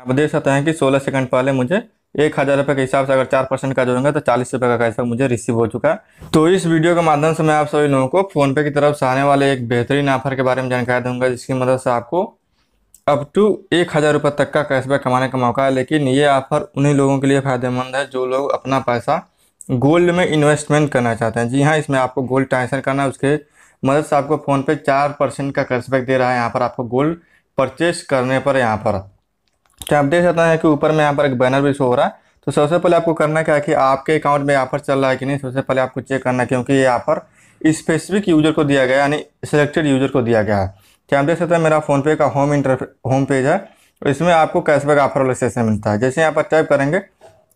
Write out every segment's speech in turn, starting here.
आप देख सकते हैं कि सोलह सेकंड पहले मुझे एक हज़ार रुपये के हिसाब से अगर चार परसेंट का जोड़ेंगे तो चालीस रुपये का कैसा मुझे रिसीव हो चुका है तो इस वीडियो के माध्यम से मैं आप सभी लोगों को फ़ोनपे की तरफ से आने वाले एक बेहतरीन ऑफर के बारे में जानकारी दूंगा जिसकी मदद से आपको अप टू एक हज़ार रुपये तक का कैशबैक कमाने का मौका है लेकिन ये ऑफर उन्हीं लोगों के लिए फ़ायदेमंद है जो लोग अपना पैसा गोल्ड में इन्वेस्टमेंट करना चाहते हैं जी हाँ इसमें आपको गोल्ड ट्रांसफर करना है उसके मदद से आपको फ़ोनपे चार परसेंट का कैशबैक दे रहा है यहाँ पर आपको गोल्ड परचेस करने पर यहाँ पर तो आप देख सकते हैं कि ऊपर में यहाँ पर एक बैनर भी शो हो रहा है तो सबसे पहले आपको करना क्या है कि आपके अकाउंट में ऑफर चल रहा है कि नहीं सबसे पहले आपको चेक करना है क्योंकि ये ऑफर स्पेसिफिक यूजर को दिया गया यानी सिलेक्टेड यूजर को दिया गया है तो आप देख सकते हैं मेरा फ़ोनपे का होम इंटर होम पेज है और इसमें आपको कैशबैक ऑफर वाले सेशन मिलता है जैसे यहाँ पर टाइप करेंगे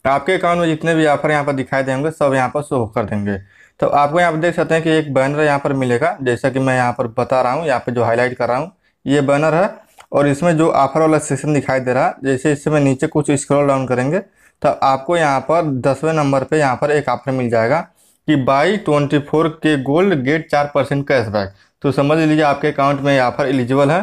आपके अकाउंट में जितने भी ऑफर यहाँ पर दिखाई देंगे सब यहाँ पर शो कर देंगे तो आपको यहाँ पर देख सकते हैं कि एक बैनर यहाँ पर मिलेगा जैसा कि मैं यहाँ पर बता रहा हूँ यहाँ पर जो हाईलाइट कर रहा हूँ ये बैनर है और इसमें जो ऑफर वाला सेक्शन दिखाई दे रहा है जैसे इसमें नीचे कुछ स्क्रॉल डाउन करेंगे तो आपको यहाँ पर दसवें नंबर पे यहाँ पर एक ऑफर मिल जाएगा कि buy twenty four K gold get चार परसेंट कैशबैक तो समझ लीजिए आपके अकाउंट में ये ऑफर एलिजिबल है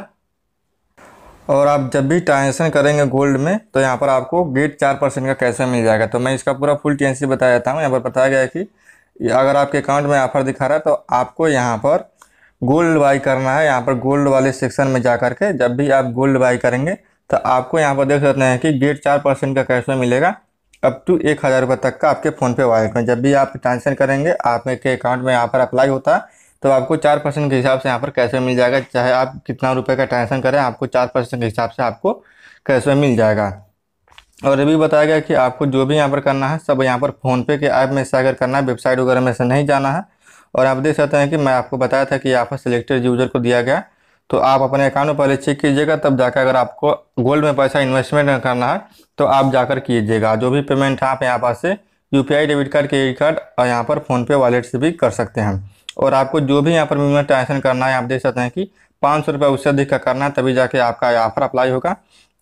और आप जब भी ट्रांजेक्शन करेंगे गोल्ड में तो यहाँ पर आपको गेट चार परसेंट का कैशबैक मिल जाएगा तो मैं इसका पूरा फुल टी बताया जाता हूँ यहाँ पर बताया गया है कि अगर आपके अकाउंट में ऑफर दिखा रहा है तो आपको यहाँ पर गोल्ड बाई करना है यहाँ पर गोल्ड वाले सेक्शन में जा करके जब भी आप गोल्ड बाई करेंगे तो आपको यहाँ पर देख सकते हैं कि डेढ़ चार परसेंट का कैशबैक मिलेगा अप टू एक हज़ार रुपये तक का आपके फ़ोनपे वॉलेट में जब भी आप ट्रांसफर करेंगे आपके अकाउंट में यहाँ पर अप्लाई होता है तो आपको चार परसेंट के हिसाब से यहाँ पर कैशबैक मिल जाएगा चाहे आप कितना रुपये का ट्रांसफर करें आपको चार परसेंट के हिसाब से आपको कैशबैक मिल जाएगा और ये भी बताया गया कि आपको जो भी यहाँ पर करना है सब यहाँ पर फ़ोनपे के ऐप में से अगर करना है वेबसाइट वगैरह में से नहीं जाना है और आप देख सकते हैं कि मैं आपको बताया था कि यहाँ पर सिलेक्टेड यूजर को दिया गया तो आप अपने अकाउंट में पहले चेक कीजिएगा तब जाकर अगर आपको गोल्ड में पैसा इन्वेस्टमेंट करना है तो आप जाकर कीजिएगा जो भी पेमेंट आप यहाँ पास से यू डेबिट कार्ड क्रेडिट कार्ड और यहाँ पर फ़ोनपे वॉलेट से भी कर सकते हैं और आपको जो भी यहाँ पर मिनिमम ट्रांजेक्शन करना है आप देख सकते हैं कि पाँच सौ रुपये उससे अधिक का करना है तभी जाके आपका ऑफर अप्लाई होगा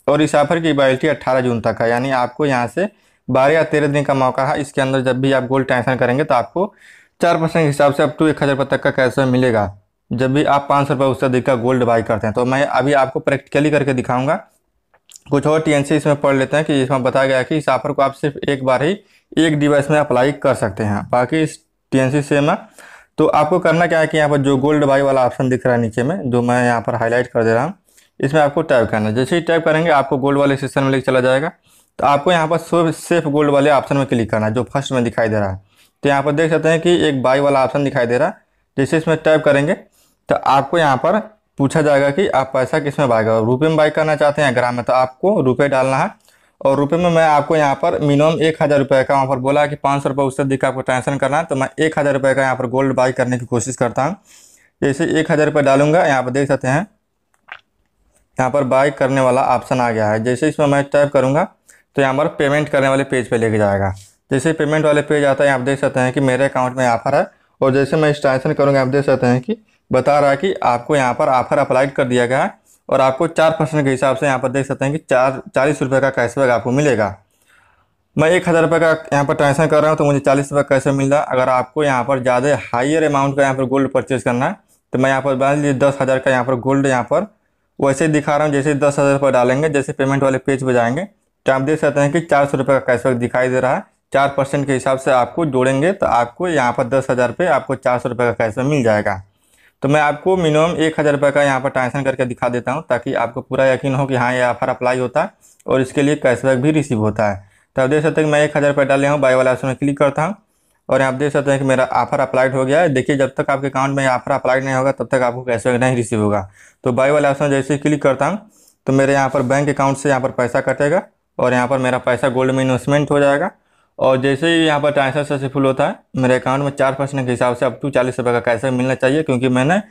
और इस ऑफर की वैलिटी अट्ठारह जून तक है यानी आपको यहाँ से बारह या तेरह दिन का मौका है इसके अंदर जब भी आप गोल्ड ट्रांसन करेंगे तो आपको चार परसेंट के हिसाब से अब टू एक हज़ार रुपये तक का कैश मिलेगा जब भी आप पाँच सौ रुपये उससे अधिक का गोल्ड बाई करते हैं तो मैं अभी आपको प्रैक्टिकली करके दिखाऊंगा कुछ और टीएनसी इसमें पढ़ लेते हैं कि इसमें बताया गया है कि इस ऑफर को आप सिर्फ एक बार ही एक डिवाइस में अप्लाई कर सकते हैं बाकी इस टीएनसी से में तो आपको करना क्या है कि यहाँ पर जो गोल्ड बाई वाला ऑप्शन दिख रहा है नीचे में जो मैं यहाँ पर हाईलाइट कर दे रहा हूँ इसमें आपको टाइप करना है जैसे ही टाइप करेंगे आपको गोल्ड वाले सेक्शन में लेकर चला जाएगा तो आपको यहाँ पर सेफ गोल्ड वाले ऑप्शन में क्लिक करना है जो फर्स्ट में दिखाई दे रहा है तो यहाँ पर देख सकते हैं कि एक बाई वाला ऑप्शन दिखाई दे रहा है जैसे तो इसमें टाइप करेंगे तो आपको यहाँ पर पूछा जाएगा कि आप पैसा किस में बाय करो रुपये में बाई करना चाहते हैं ग्राम में तो आपको रुपये डालना है और रुपये में मैं आपको यहाँ पर मिनिमम एक हज़ार रुपये का वहाँ पर बोला कि पाँच सौ रुपये उससे दिखा आपको ट्रांसफर करना है तो मैं एक हज़ार रुपये का यहाँ पर गोल्ड बाई करने की कोशिश करता हूँ जैसे तो एक हज़ार रुपये डालूंगा यहाँ पर देख सकते हैं यहाँ पर बाई करने वाला ऑप्शन आ गया है जैसे इसमें मैं टाइप करूँगा तो यहाँ पर पेमेंट करने वाले पेज पर पे लेके जाएगा जैसे पेमेंट वाले पेज आता है आप देख सकते हैं कि मेरे अकाउंट में ऑफर है और जैसे मैं इंस्टॉलेशन करूँगा आप देख सकते हैं कि बता रहा है कि आपको यहाँ पर ऑफर अप्लाई कर दिया गया है और आपको चार परसेंट के हिसाब से यहाँ पर देख सकते हैं कि चार चालीस रुपये का कैशबैक आपको मिलेगा मैं एक हज़ार रुपये का यहाँ पर ट्रांसफर कर रहा हूँ तो मुझे चालीस रुपये कैसे मिल रहा अगर आपको यहाँ पर ज़्यादा हाइयर अमाउंट का यहाँ पर गोल्ड परचेज़ करना है तो मैं यहाँ पर बता दीजिए दस हज़ार का यहाँ पर गोल्ड यहाँ पर वैसे दिखा रहा हूँ जैसे दस हज़ार रुपये डालेंगे जैसे पेमेंट वाले पेज पर जाएंगे तो आप देख सकते हैं कि चार सौ रुपये का कैशबैक दिखाई दे रहा है चार परसेंट के हिसाब से आपको जोड़ेंगे तो आपको यहाँ पर दस हज़ार रुपये आपको चार सौ रुपये का कैसे मिल जाएगा तो मैं आपको मिनिमम एक हज़ार रुपये का यहाँ पर ट्रांसफर करके दिखा देता हूँ ताकि आपको पूरा यकीन हो कि हाँ ये ऑफर अप्लाई होता है और इसके लिए कैशबैक भी रिसीव होता है तो आप देख सकते हैं कि मैं एक हज़ार रुपये डाले हूँ बाई वाला ऑप्शन में क्लिक करता हूँ और आप देख सकते हैं कि मेरा ऑफर अप्लाइड हो गया है देखिए जब तक आपके अकाउंट में ऑफर अप्लाइड नहीं होगा तब तक आपको कैशबैक नहीं रिसीव होगा तो बाई वाला ऑप्शन जैसे ही क्लिक करता हूँ तो मेरे यहाँ पर बैंक अकाउंट से यहाँ पर पैसा कटेगा और यहाँ पर मेरा पैसा गोल्ड में इन्वेस्टमेंट हो जाएगा और जैसे ही यहाँ पर ट्रांसफर सक्सेसफुल होता है मेरे अकाउंट में चार परसेंट के हिसाब से अप टू चालीस रुपये का कैसे मिलना चाहिए क्योंकि मैंने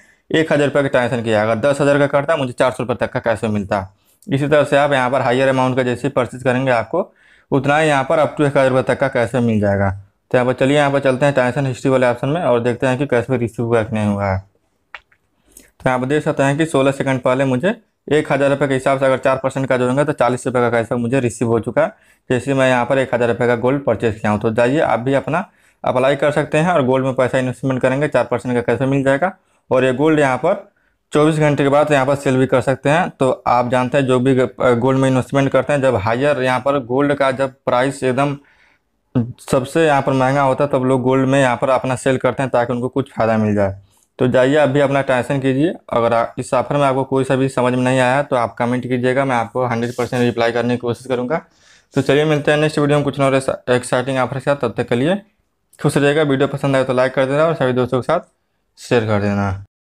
एक हज़ार रुपये का ट्रांसफर किया अगर दस हज़ार का करता मुझे चार सौ रुपये तक का कैसे मिलता है इसी तरह से आप यहाँ पर हायर अमाउंट का जैसे परचेज करेंगे आपको उतना ही यहाँ पर अप टू एक हज़ार रुपये तक का कैसे मिल जाएगा तो यहाँ पर चलिए यहाँ पर चलते हैं ट्रांसफर हिस्ट्री वाले ऑप्शन में और देखते हैं कि कैसे रिसीव हुआ कि नहीं हुआ है तो यहाँ पर देख सकते हैं कि सोलह सेकेंड पहले मुझे एक हज़ार रुपये के हिसाब से अगर चार परसेंट का जोड़ेंगे तो चालीस रुपये का कैशबैक मुझे रिसीव हो चुका है जैसे तो मैं यहाँ पर एक हज़ार रुपये का गोल्ड परचेज किया हूँ तो जाइए आप भी अपना अप्लाई कर सकते हैं और गोल्ड में पैसा इन्वेस्टमेंट करेंगे चार परसेंट का कैसा मिल जाएगा और ये गोल्ड यहाँ पर चौबीस घंटे के बाद यहाँ पर सेल भी कर सकते हैं तो आप जानते हैं जो भी गोल्ड में इन्वेस्टमेंट करते हैं जब हायर यहाँ पर गोल्ड का जब प्राइस एकदम सबसे यहाँ पर महंगा होता है तब लोग गोल्ड में यहाँ पर अपना सेल करते हैं ताकि उनको कुछ फ़ायदा मिल जाए तो जाइए अभी अपना ट्रांसलेशन कीजिए अगर इस सफ़र में आपको कोई सा भी समझ में नहीं आया तो आप कमेंट कीजिएगा मैं आपको हंड्रेड परसेंट रिप्लाई करने की कोशिश करूँगा तो चलिए मिलते हैं नेक्स्ट वीडियो में कुछ और एक्साइटिंग ऑफर के साथ तब तक के लिए खुश रहिएगा वीडियो पसंद आए तो लाइक कर देना और सभी दोस्तों के साथ शेयर कर देना